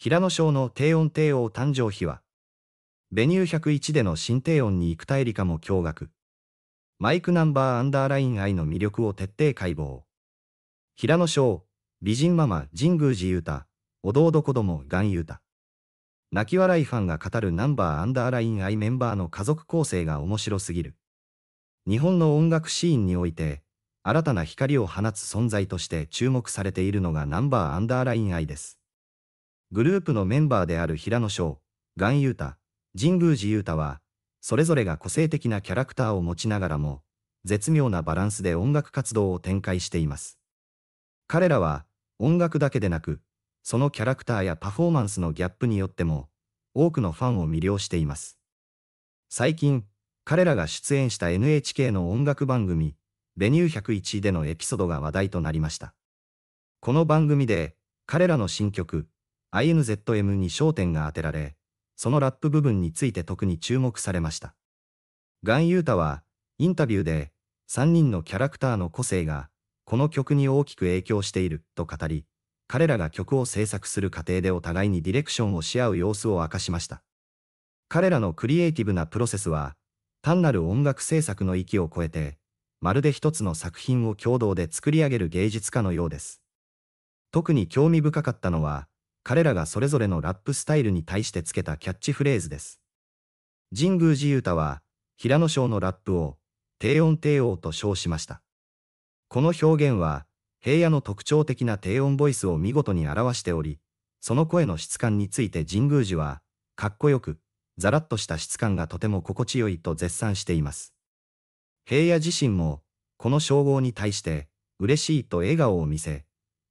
平野省の低音帝王誕生秘話。ベニュー101での新低音に行く大理科も驚愕。マイクナンバーアンダーライン愛の魅力を徹底解剖。平野翔、美人ママ、神宮寺ゆ太おどおど子供、ガンゆた。泣き笑いファンが語るナンバーアンダーライン愛メンバーの家族構成が面白すぎる。日本の音楽シーンにおいて、新たな光を放つ存在として注目されているのがナンバーアンダーライン愛です。グループのメンバーである平野翔、岩優太、神宮寺優太は、それぞれが個性的なキャラクターを持ちながらも、絶妙なバランスで音楽活動を展開しています。彼らは、音楽だけでなく、そのキャラクターやパフォーマンスのギャップによっても、多くのファンを魅了しています。最近、彼らが出演した NHK の音楽番組、ベニュー101でのエピソードが話題となりました。この番組で、彼らの新曲、INZM に焦点が当てられ、そのラップ部分について特に注目されました。ガン・ユータは、インタビューで、3人のキャラクターの個性が、この曲に大きく影響している、と語り、彼らが曲を制作する過程でお互いにディレクションをし合う様子を明かしました。彼らのクリエイティブなプロセスは、単なる音楽制作の域を超えて、まるで一つの作品を共同で作り上げる芸術家のようです。特に興味深かったのは、彼らがそれぞれのラップスタイルに対してつけたキャッチフレーズです。神宮寺勇太は、平野翔のラップを、低音低音と称しました。この表現は、平野の特徴的な低音ボイスを見事に表しており、その声の質感について神宮寺は、かっこよく、ザラッとした質感がとても心地よいと絶賛しています。平野自身も、この称号に対して、嬉しいと笑顔を見せ、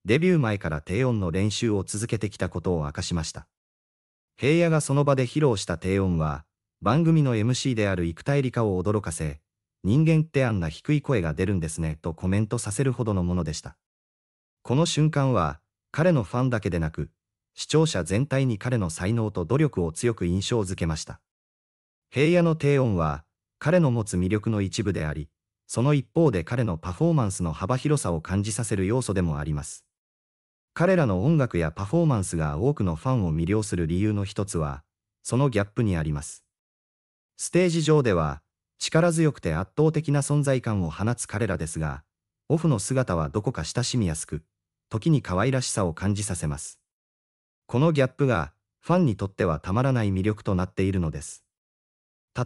デビュー前から低音の練習を続けてきたことを明かしました。平野がその場で披露した低音は、番組の MC である生田絵梨香を驚かせ、人間ってあんな低い声が出るんですねとコメントさせるほどのものでした。この瞬間は、彼のファンだけでなく、視聴者全体に彼の才能と努力を強く印象づけました。平野の低音は、彼の持つ魅力の一部であり、その一方で彼のパフォーマンスの幅広さを感じさせる要素でもあります。彼らの音楽やパフォーマンスが多くのファンを魅了する理由の一つは、そのギャップにあります。ステージ上では、力強くて圧倒的な存在感を放つ彼らですが、オフの姿はどこか親しみやすく、時に可愛らしさを感じさせます。このギャップが、ファンにとってはたまらない魅力となっているのです。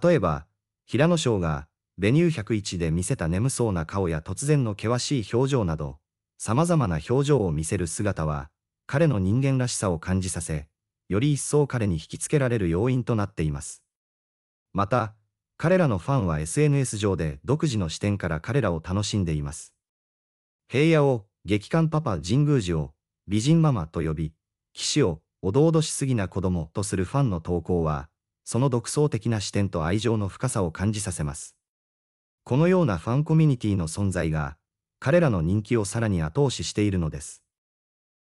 例えば、平野翔が、ベニュー101で見せた眠そうな顔や突然の険しい表情など、様々な表情を見せる姿は、彼の人間らしさを感じさせ、より一層彼に引きつけられる要因となっています。また、彼らのファンは SNS 上で独自の視点から彼らを楽しんでいます。平野を、激寒パパ神宮寺を、美人ママと呼び、騎士を、おどおどしすぎな子供とするファンの投稿は、その独創的な視点と愛情の深さを感じさせます。このようなファンコミュニティの存在が、彼らの人気をさらに後押ししているのです。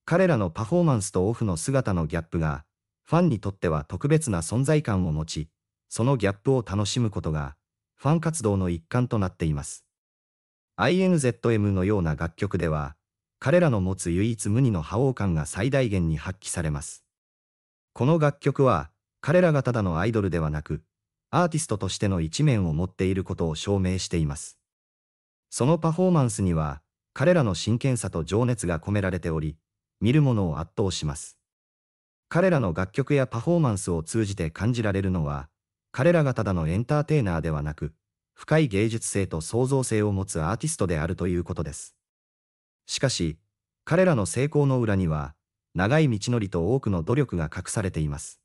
彼らのパフォーマンスとオフの姿のギャップが、ファンにとっては特別な存在感を持ち、そのギャップを楽しむことが、ファン活動の一環となっています。INZM のような楽曲では、彼らの持つ唯一無二の覇王感が最大限に発揮されます。この楽曲は、彼らがただのアイドルではなく、アーティストとしての一面を持っていることを証明しています。そのパフォーマンスには、彼らの真剣さと情熱が込められており、見る者を圧倒します。彼らの楽曲やパフォーマンスを通じて感じられるのは、彼らがただのエンターテイナーではなく、深い芸術性と創造性を持つアーティストであるということです。しかし、彼らの成功の裏には、長い道のりと多くの努力が隠されています。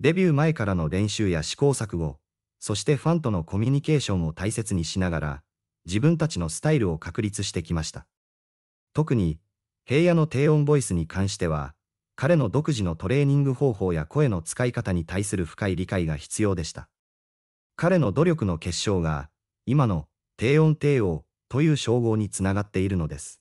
デビュー前からの練習や試行錯誤、そしてファンとのコミュニケーションを大切にしながら、自分たちのスタイルを確立してきました。特に、平野の低音ボイスに関しては、彼の独自のトレーニング方法や声の使い方に対する深い理解が必要でした。彼の努力の結晶が、今の低音低音という称号につながっているのです。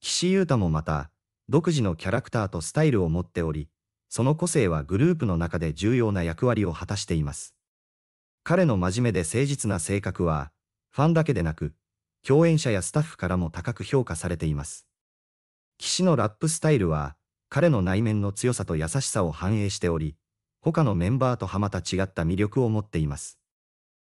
岸優太もまた、独自のキャラクターとスタイルを持っており、その個性はグループの中で重要な役割を果たしています。彼の真面目で誠実な性格は、ファンだけでなく、共演者やスタッフからも高く評価されています。士のラップスタイルは、彼の内面の強さと優しさを反映しており、他のメンバーとはまた違った魅力を持っています。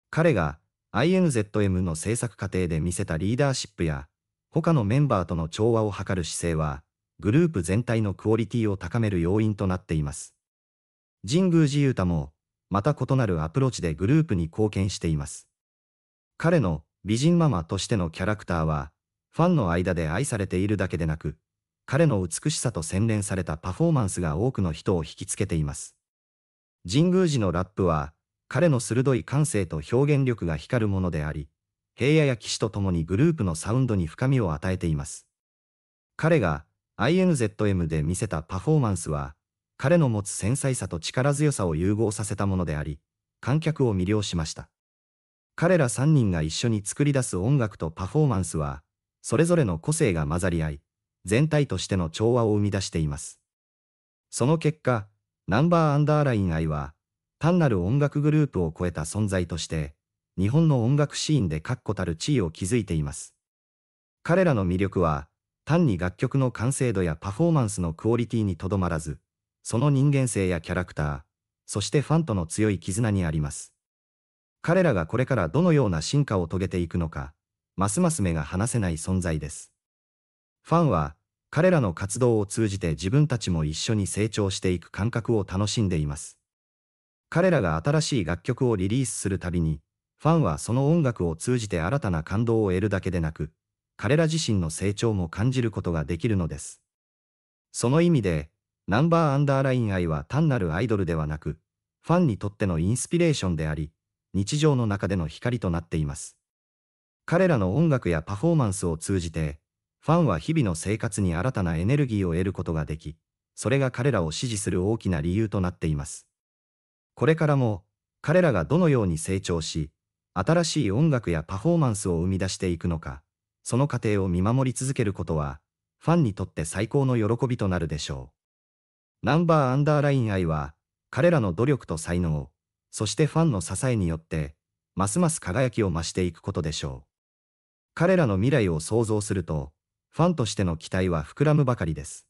彼が INZM の制作過程で見せたリーダーシップや、他のメンバーとの調和を図る姿勢は、グループ全体のクオリティを高める要因となっています。神宮寺勇太も、また異なるアプローチでグループに貢献しています。彼の美人ママとしてのキャラクターは、ファンの間で愛されているだけでなく、彼の美しさと洗練されたパフォーマンスが多くの人を引きつけています。神宮寺のラップは、彼の鋭い感性と表現力が光るものであり、平野や騎士と共にグループのサウンドに深みを与えています。彼が INZM で見せたパフォーマンスは、彼の持つ繊細さと力強さを融合させたものであり、観客を魅了しました。彼ら3人が一緒に作り出す音楽とパフォーマンスは、それぞれの個性が混ざり合い、全体としての調和を生み出しています。その結果、ナンバーアンダーライン愛は、単なる音楽グループを超えた存在として、日本の音楽シーンで確固たる地位を築いています。彼らの魅力は、単に楽曲の完成度やパフォーマンスのクオリティにとどまらず、その人間性やキャラクター、そしてファンとの強い絆にあります。彼らがこれからどのような進化を遂げていくのか、ますます目が離せない存在です。ファンは、彼らの活動を通じて自分たちも一緒に成長していく感覚を楽しんでいます。彼らが新しい楽曲をリリースするたびに、ファンはその音楽を通じて新たな感動を得るだけでなく、彼ら自身の成長も感じることができるのです。その意味で、ナンバーアンダーライン愛は単なるアイドルではなく、ファンにとってのインスピレーションであり、日常の中での光となっています。彼らの音楽やパフォーマンスを通じて、ファンは日々の生活に新たなエネルギーを得ることができ、それが彼らを支持する大きな理由となっています。これからも、彼らがどのように成長し、新しい音楽やパフォーマンスを生み出していくのか、その過程を見守り続けることは、ファンにとって最高の喜びとなるでしょう。ナンバーアンダーライン愛は、彼らの努力と才能、そしてファンの支えによって、ますます輝きを増していくことでしょう。彼らの未来を想像すると、ファンとしての期待は膨らむばかりです。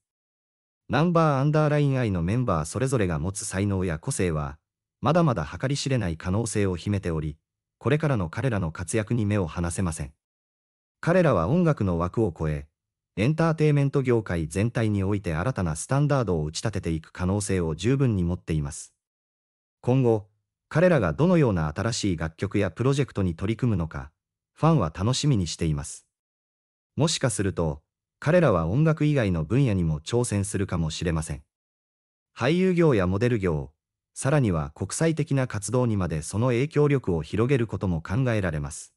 ナンバーアンダーラインアイのメンバーそれぞれが持つ才能や個性は、まだまだ計り知れない可能性を秘めており、これからの彼らの活躍に目を離せません。彼らは音楽の枠を超え、エンターテイメント業界全体において新たなスタンダードを打ち立てていく可能性を十分に持っています。今後、彼らがどのような新しい楽曲やプロジェクトに取り組むのか、ファンは楽しみにしています。もしかすると、彼らは音楽以外の分野にも挑戦するかもしれません。俳優業やモデル業、さらには国際的な活動にまでその影響力を広げることも考えられます。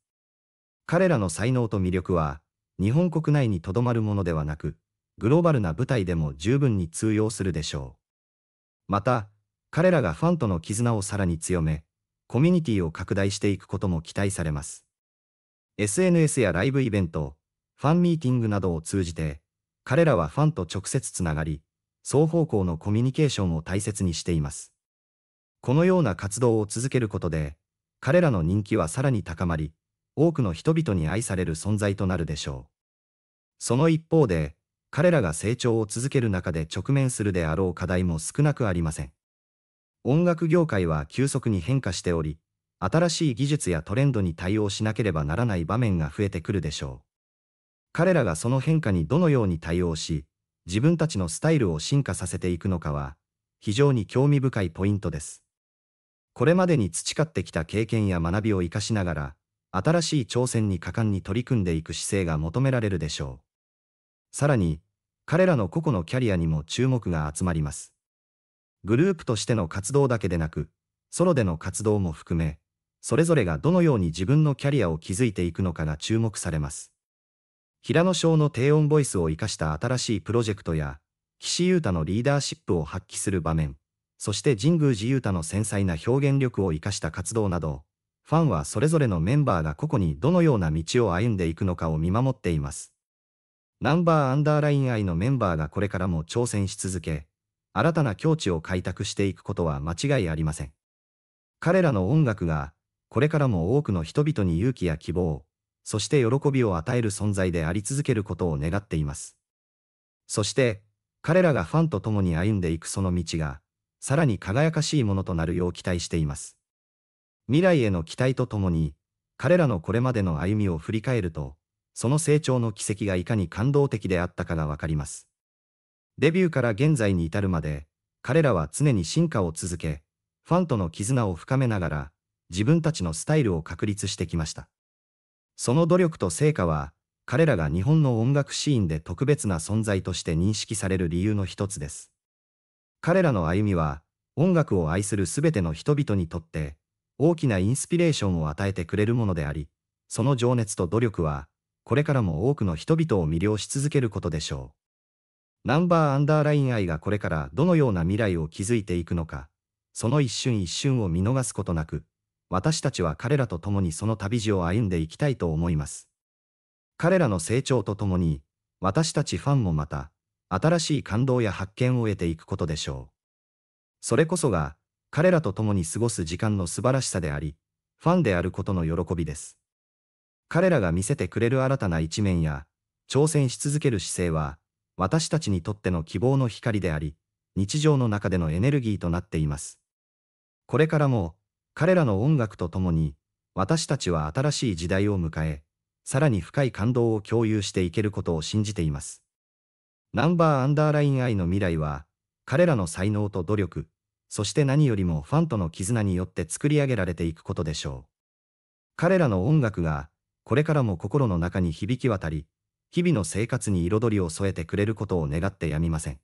彼らの才能と魅力は、日本国内にとどまるものではなく、グローバルな舞台でも十分に通用するでしょう。また、彼らがファンとの絆をさらに強め、コミュニティを拡大していくことも期待されます。SNS やライブイベント、ファンミーティングなどを通じて、彼らはファンと直接つながり、双方向のコミュニケーションを大切にしています。このような活動を続けることで、彼らの人気はさらに高まり、多くの人々に愛される存在となるでしょう。その一方で、彼らが成長を続ける中で直面するであろう課題も少なくありません。音楽業界は急速に変化しており、新しい技術やトレンドに対応しなければならない場面が増えてくるでしょう。彼らがその変化にどのように対応し、自分たちのスタイルを進化させていくのかは、非常に興味深いポイントです。これまでに培ってきた経験や学びを活かしながら、新しい挑戦に果敢に取り組んでいく姿勢が求められるでしょう。さらに、彼らの個々のキャリアにも注目が集まります。グループとしての活動だけでなく、ソロでの活動も含め、それぞれがどのように自分のキャリアを築いていくのかが注目されます。平野翔の低音ボイスを活かした新しいプロジェクトや、岸優太のリーダーシップを発揮する場面、そして神宮寺優太の繊細な表現力を活かした活動など、ファンはそれぞれのメンバーが個々にどのような道を歩んでいくのかを見守っています。ナンバーアンダーライン愛のメンバーがこれからも挑戦し続け、新たな境地を開拓していくことは間違いありません。彼らの音楽が、これからも多くの人々に勇気や希望、そして喜びを与える存在であり続けることを願っています。そして、彼らがファンと共に歩んでいくその道が、さらに輝かしいものとなるよう期待しています。未来への期待とともに、彼らのこれまでの歩みを振り返ると、その成長の軌跡がいかに感動的であったかがわかります。デビューから現在に至るまで、彼らは常に進化を続け、ファンとの絆を深めながら、自分たちのスタイルを確立してきました。その努力と成果は、彼らが日本の音楽シーンで特別な存在として認識される理由の一つです。彼らの歩みは、音楽を愛するすべての人々にとって、大きなインスピレーションを与えてくれるものであり、その情熱と努力は、これからも多くの人々を魅了し続けることでしょう。ナンバーアンダーライン愛がこれからどのような未来を築いていくのか、その一瞬一瞬を見逃すことなく、私たちは彼らと共にその旅路を歩んでいきたいと思います。彼らの成長とともに、私たちファンもまた、新しい感動や発見を得ていくことでしょう。それこそが、彼らと共に過ごす時間の素晴らしさであり、ファンであることの喜びです。彼らが見せてくれる新たな一面や、挑戦し続ける姿勢は、私たちにとっての希望の光であり、日常の中でのエネルギーとなっています。これからも、彼らの音楽とともに、私たちは新しい時代を迎え、さらに深い感動を共有していけることを信じています。ナンバーアンダーライン I の未来は、彼らの才能と努力、そして何よりもファンとの絆によって作り上げられていくことでしょう。彼らの音楽が、これからも心の中に響き渡り、日々の生活に彩りを添えてくれることを願ってやみません。